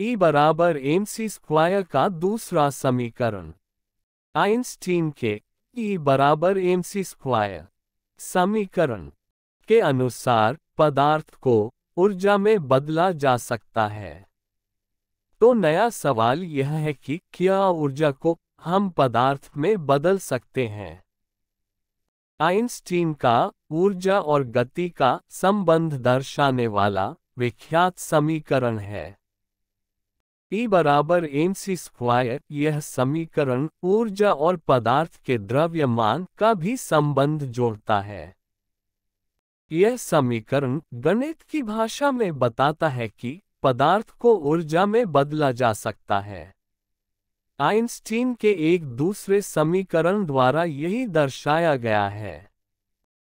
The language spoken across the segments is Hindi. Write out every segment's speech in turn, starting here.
P बराबर एम सी स्क्वायर का दूसरा समीकरण आइंस्टीन के ई बराबर एम सी स्क्वायर समीकरण के अनुसार पदार्थ को ऊर्जा में बदला जा सकता है तो नया सवाल यह है कि क्या ऊर्जा को हम पदार्थ में बदल सकते हैं आइंस्टीन का ऊर्जा और गति का संबंध दर्शाने वाला विख्यात समीकरण है P बराबर एम सी स्क्वायर यह समीकरण ऊर्जा और पदार्थ के द्रव्यमान का भी संबंध जोड़ता है यह समीकरण गणित की भाषा में बताता है कि पदार्थ को ऊर्जा में बदला जा सकता है आइंस्टीन के एक दूसरे समीकरण द्वारा यही दर्शाया गया है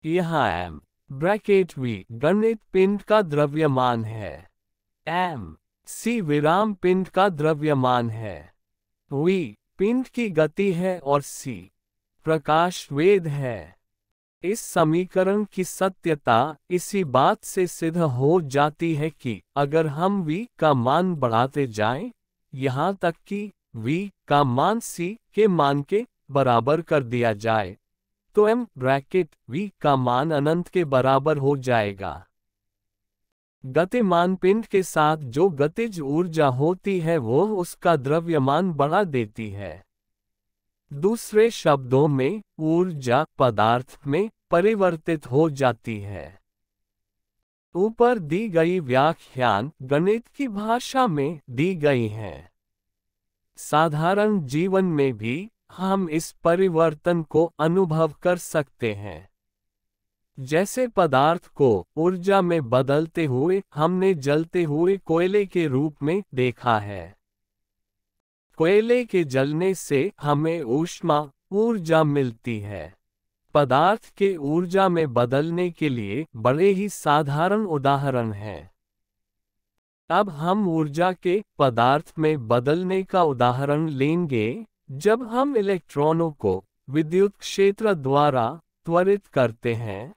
यह एम ब्रैकेट वी गणित पिंड का द्रव्यमान है एम सी विराम पिंड का द्रव्यमान है वी पिंड की गति है और सी प्रकाश वेद है इस समीकरण की सत्यता इसी बात से सिद्ध हो जाती है कि अगर हम वी का मान बढ़ाते जाएं, यहाँ तक कि वी का मान सी के मान के बराबर कर दिया जाए तो एम ब्रैकेट वी का मान अनंत के बराबर हो जाएगा गतिमान पिंड के साथ जो गतिज ऊर्जा होती है वो उसका द्रव्यमान बढ़ा देती है दूसरे शब्दों में ऊर्जा पदार्थ में परिवर्तित हो जाती है ऊपर दी गई व्याख्यान गणित की भाषा में दी गई है साधारण जीवन में भी हम इस परिवर्तन को अनुभव कर सकते हैं जैसे पदार्थ को ऊर्जा में बदलते हुए हमने जलते हुए कोयले के रूप में देखा है कोयले के जलने से हमें ऊष्मा ऊर्जा मिलती है पदार्थ के ऊर्जा में बदलने के लिए बड़े ही साधारण उदाहरण हैं अब हम ऊर्जा के पदार्थ में बदलने का उदाहरण लेंगे जब हम इलेक्ट्रॉनों को विद्युत क्षेत्र द्वारा त्वरित करते हैं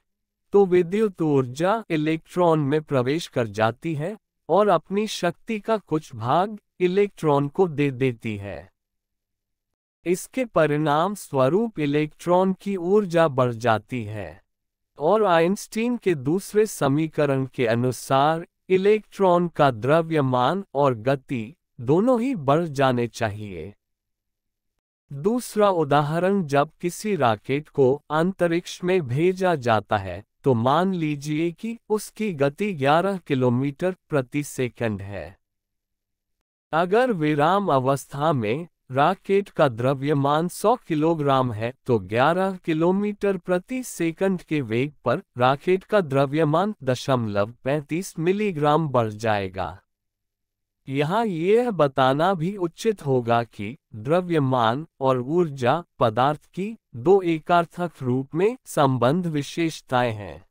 तो विद्युत ऊर्जा इलेक्ट्रॉन में प्रवेश कर जाती है और अपनी शक्ति का कुछ भाग इलेक्ट्रॉन को दे देती है इसके परिणाम स्वरूप इलेक्ट्रॉन की ऊर्जा बढ़ जाती है और आइंस्टीन के दूसरे समीकरण के अनुसार इलेक्ट्रॉन का द्रव्यमान और गति दोनों ही बढ़ जाने चाहिए दूसरा उदाहरण जब किसी रॉकेट को अंतरिक्ष में भेजा जाता है तो मान लीजिए कि उसकी गति 11 किलोमीटर प्रति सेकंड है अगर विराम अवस्था में रॉकेट का द्रव्यमान 100 किलोग्राम है तो 11 किलोमीटर प्रति सेकंड के वेग पर रॉकेट का द्रव्यमान दशमलव पैंतीस मिलीग्राम बढ़ जाएगा यहाँ यह बताना भी उचित होगा कि द्रव्यमान और ऊर्जा पदार्थ की दो एकार्थक रूप में संबंध विशेषताएं हैं